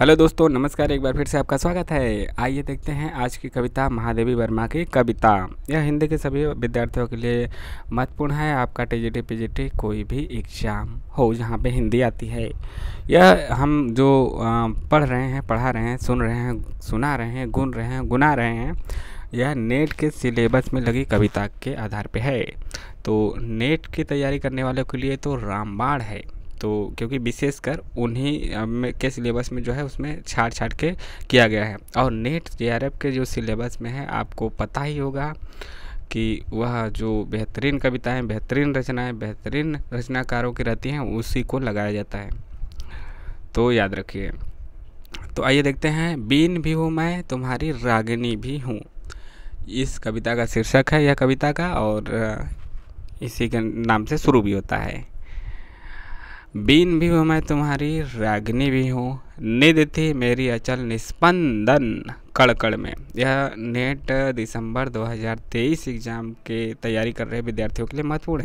hello दोस्तों नमस्कार एक बार फिर से आपका स्वागत है आइए देखते हैं आज की कविता महादेवी वर्मा की कविता यह हिंदी के सभी विद्यार्थियों के लिए महत्वपूर्ण है आपका टी पीजीटी कोई भी एग्ज़ाम हो जहाँ पे हिंदी आती है यह हम जो पढ़ रहे हैं पढ़ा रहे हैं सुन रहे हैं सुना रहे हैं गुन रहे हैं गुना रहे हैं यह नेट के सिलेबस में लगी कविता के आधार पर है तो नेट की तैयारी करने वालों के लिए तो रामबाण है तो क्योंकि विशेषकर उन्हीं के सिलेबस में जो है उसमें छाट छाट के किया गया है और नेट जे के जो सिलेबस में है आपको पता ही होगा कि वह जो बेहतरीन कविताएं बेहतरीन रचनाएं बेहतरीन रचनाकारों की रहती हैं उसी को लगाया जाता है तो याद रखिए तो आइए देखते हैं बीन भी हूँ मैं तुम्हारी रागिनी भी हूँ इस कविता का शीर्षक है यह कविता का और इसी के नाम से शुरू भी होता है बीन भी हूँ मैं तुम्हारी रागनी भी हूँ निद थी मेरी अचल निस्पंदन कड़कड़ में यह नेट दिसंबर 2023 एग्ज़ाम के तैयारी कर रहे विद्यार्थियों के लिए महत्वपूर्ण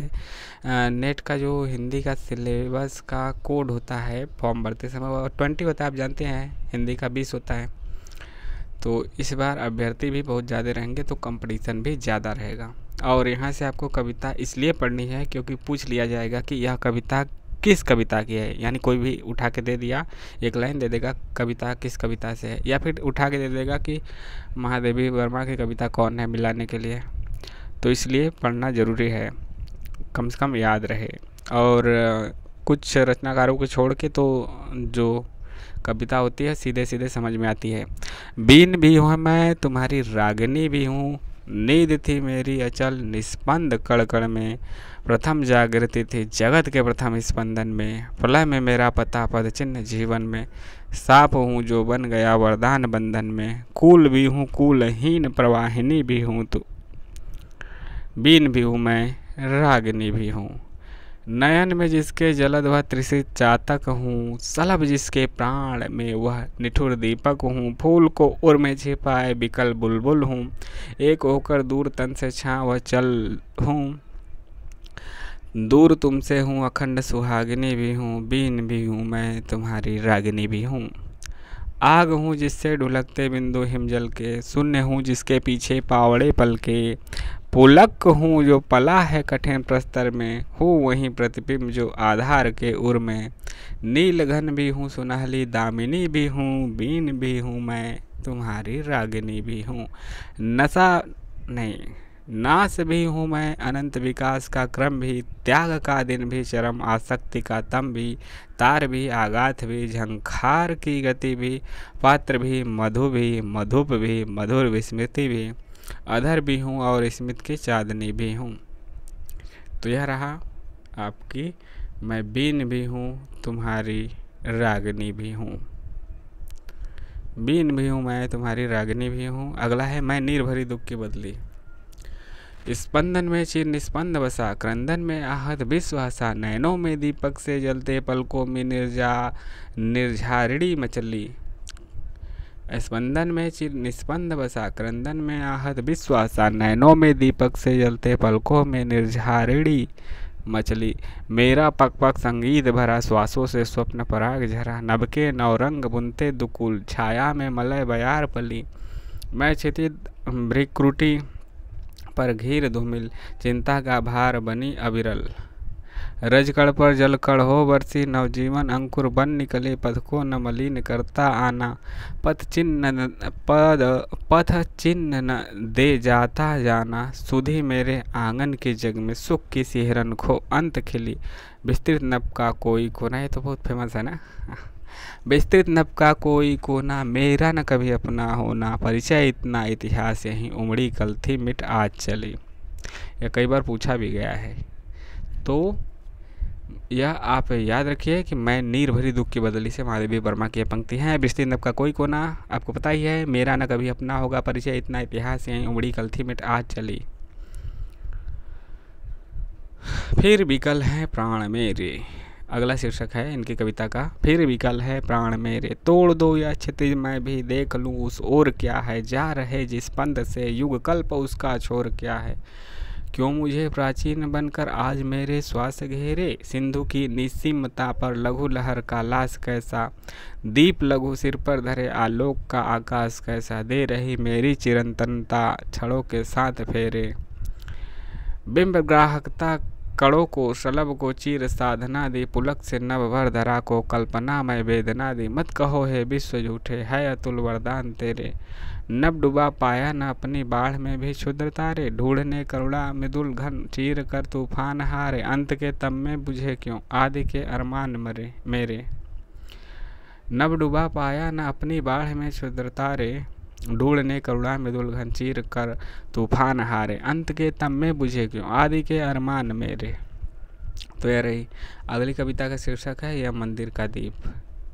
है नेट का जो हिंदी का सिलेबस का कोड होता है फॉर्म भरते समय वह ट्वेंटी होता है आप जानते हैं हिंदी का बीस होता है तो इस बार अभ्यर्थी भी बहुत ज़्यादा रहेंगे तो कंपटीशन भी ज़्यादा रहेगा और यहाँ से आपको कविता इसलिए पढ़नी है क्योंकि पूछ लिया जाएगा कि यह कविता किस कविता की है यानी कोई भी उठा के दे दिया एक लाइन दे देगा कविता किस कविता से है या फिर उठा के दे देगा कि महादेवी वर्मा की कविता कौन है मिलाने के लिए तो इसलिए पढ़ना ज़रूरी है कम से कम याद रहे और कुछ रचनाकारों को छोड़ के तो जो कविता होती है सीधे सीधे समझ में आती है बीन भी हूँ मैं तुम्हारी रागनी भी हूँ नींद थी मेरी अचल निस्पंद कड़कड़ में प्रथम जागृति थी जगत के प्रथम स्पंदन में प्रलय में मेरा पता पद चिन्ह जीवन में साफ हूँ जो बन गया वरदान बंधन में कुल भी हूँ कुलहीन प्रवाहिनी भी हूँ तो बीन भी हूँ मैं रागिनी भी हूँ नयन में जिसके जलद वह त्रिशित चातक हूँ सलभ जिसके प्राण में वह निठुर दीपक हूँ फूल को उर में छिपाए बिकल बुलबुल हूँ एक होकर दूर तन से छा वह चल हूँ दूर तुमसे हूँ अखंड सुहागिनी भी हूँ बीन भी हूँ मैं तुम्हारी रागिनी भी हूँ आग हूँ जिससे ढुलकते बिंदु हिमजल के शून्य हूँ जिसके पीछे पावड़े पल के पुलक हूँ जो पला है कठिन प्रस्तर में हूँ वहीं प्रतिबिंब जो आधार के उर में नीलघन भी हूँ सुनहली दामिनी भी हूँ बीन भी हूँ मैं तुम्हारी रागिनी भी हूँ नशा नहीं नाश भी हूँ मैं अनंत विकास का क्रम भी त्याग का दिन भी चरम आसक्ति का तम भी तार भी आगाथ भी झंखार की गति भी पात्र भी मधु भी मधुप भी मधुर विस्मृति भी अधर भी हूँ और स्मित की चाँदनी भी हूँ तो यह रहा आपकी मैं बीन भी हूँ तुम्हारी रागनी भी हूँ बीन भी हूँ मैं तुम्हारी रागनी भी हूँ अगला है मैं निर्भरी दुख की बदली स्पंदन में चिर निस्पंद बसा क्रंदन में आहत विश्व हसा नैनों में दीपक से जलते पलकों में निर्जा निर्झारिणी मचली स्पंदन में चिर निस्पंद बसा क्रंदन में आहत विश्वासा नैनों में दीपक से जलते पलकों में निर्झारिणी मछली मेरा पक पक संगीत भरा श्वासों से स्वप्न पराग झरा नबके नवरंग बुनते दुकुल छाया में मलय बयार पली मैं क्षितिज भ्रिक्रुटी पर घीर धूमिल चिंता का भार बनी अविरल रजकड़ पर जलकड़ हो बरसी नवजीवन अंकुर बन निकले पथ को न मलिन करता आना पथ चिन्ह पद पथ चिन्ह न दे जाता जाना सुधी मेरे आंगन के जग में सुख की सिहरन खो अंत खिली विस्तृत नप का कोई कोना ये तो बहुत फेमस है ना विस्तृत नप का कोई कोना मेरा न कभी अपना होना परिचय इतना इतिहास यहीं उमड़ी कल थी मिट आज चली यह कई बार पूछा भी गया है तो यह आप याद रखिए कि मैं नीर भरी दुख की बदली से महादेवी वर्मा की पंक्ति हैं विस्तीर्ण का कोई कोना आपको पता ही है मेरा न कभी अपना होगा परिचय इतना इतिहास यहीं उबड़ी कलथी मिट आज चली फिर विकल है प्राण मेरे अगला शीर्षक है इनकी कविता का फिर विकल है प्राण मेरे तोड़ दो या क्षतिज मैं भी देख लूँ उस ओर क्या है जा रहे जिस पंध से युग कल्प उसका छोर क्या है क्यों मुझे प्राचीन बनकर आज मेरे श्वास घेरे सिंधु की निस्सीमता पर लघु लहर का लाश कैसा दीप लघु सिर पर धरे आलोक का आकाश कैसा दे रही मेरी चिरंतनता छड़ों के साथ फेरे बिंब ग्राहकता कड़ों को सलभ को चीर साधना दी पुलक से नव भर धरा को कल्पना में वेदना दी मत कहो है विश्व झूठे है अतुल वरदान तेरे नब डुबा पाया न अपनी बाढ़ में भी क्षुद्र तारे ढूढ़ने करुणा मृदुल घन चीर कर तूफान हारे अंत के तम में बुझे क्यों आदि के अरमान मरे मेरे नब डुबा पाया न अपनी बाढ़ में क्षुद्र तारे ढूढ़ने करुणा मृदुल घन चीर कर तूफान हारे अंत के तम में बुझे क्यों आदि के अरमान मेरे तो यह रही अगली कविता का शीर्षक है यह मंदिर का दीप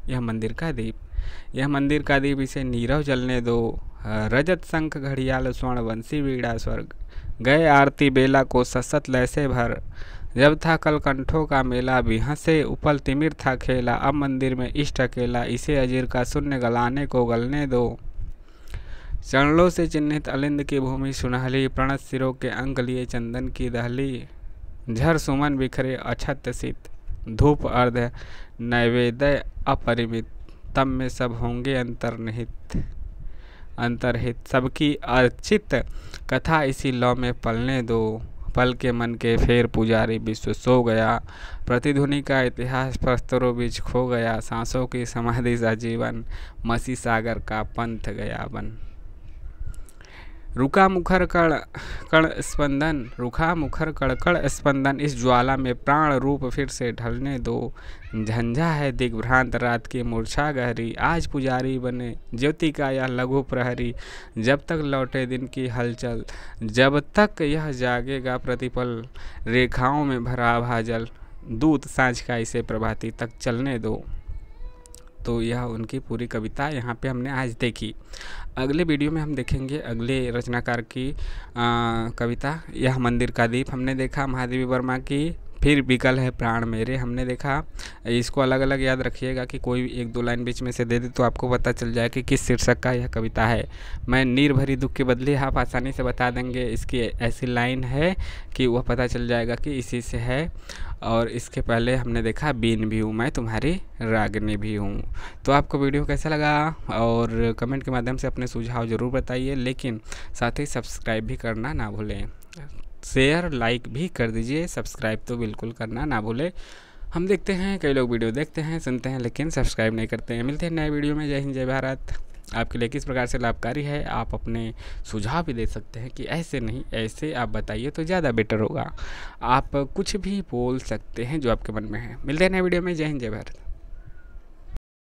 यह मंदिर का दीप यह मंदिर का दीप इसे नीरव जलने दो रजत शंख घड़ियाल स्वर्ण वंशी वीड़ा स्वर्ग गए आरती बेला को ससत लैसे भर जब था कल कंठों का मेला बिहसे उपल तिमिर था खेला अब मंदिर में इष्ट अकेला इसे अजीर का शून्य गलाने को गलने दो चरणों से चिन्हित अलिंद की भूमि सुनहली प्रणत सिरों के अंक लिए चंदन की दहली झर सुमन बिखरे अछत सित धूप अर्ध नैवेद्य अपरिमित तब में सब होंगे अंतर्निहित अंतरहित सबकी अर्चित कथा इसी लौ में पलने दो पल के मन के फेर पुजारी विश्व सो गया प्रतिध्वनि का इतिहास प्रस्तरों बीच खो गया सांसों की समाधि सा जीवन मसी सागर का पंथ गया बन रुखा मुखर कण कण स्पंदन रुखा मुखर कड़कड़ स्पंदन इस ज्वाला में प्राण रूप फिर से ढलने दो झंझा है दिग्भ्रांत रात की मूर्छा गहरी आज पुजारी बने ज्योति का यह लघु प्रहरी जब तक लौटे दिन की हलचल जब तक यह जागेगा प्रतिपल रेखाओं में भरा भाजल दूत सांझ का इसे प्रभाती तक चलने दो तो यह उनकी पूरी कविता यहाँ पे हमने आज देखी अगले वीडियो में हम देखेंगे अगले रचनाकार की आ, कविता यह मंदिर का दीप हमने देखा महादेवी वर्मा की फिर बिकल है प्राण मेरे हमने देखा इसको अलग अलग याद रखिएगा कि कोई एक दो लाइन बीच में से दे दे तो आपको पता चल जाए कि किस शीर्षक का यह कविता है मैं निर्भरी दुख के बदले आप आसानी से बता देंगे इसकी ऐसी लाइन है कि वह पता चल जाएगा कि इसी से है और इसके पहले हमने देखा बीन भी हूँ मैं तुम्हारी रागनी भी हूँ तो आपको वीडियो कैसा लगा और कमेंट के माध्यम से अपने सुझाव ज़रूर बताइए लेकिन साथ ही सब्सक्राइब भी करना ना भूलें शेयर लाइक भी कर दीजिए सब्सक्राइब तो बिल्कुल करना ना भूले हम देखते हैं कई लोग वीडियो देखते हैं सुनते हैं लेकिन सब्सक्राइब नहीं करते हैं मिलते हैं नए वीडियो में जय हिंद जय भारत आपके लिए किस प्रकार से लाभकारी है आप अपने सुझाव भी दे सकते हैं कि ऐसे नहीं ऐसे आप बताइए तो ज़्यादा बेटर होगा आप कुछ भी बोल सकते हैं जो आपके मन में है मिलते हैं नए वीडियो में जय हिंद जय भारत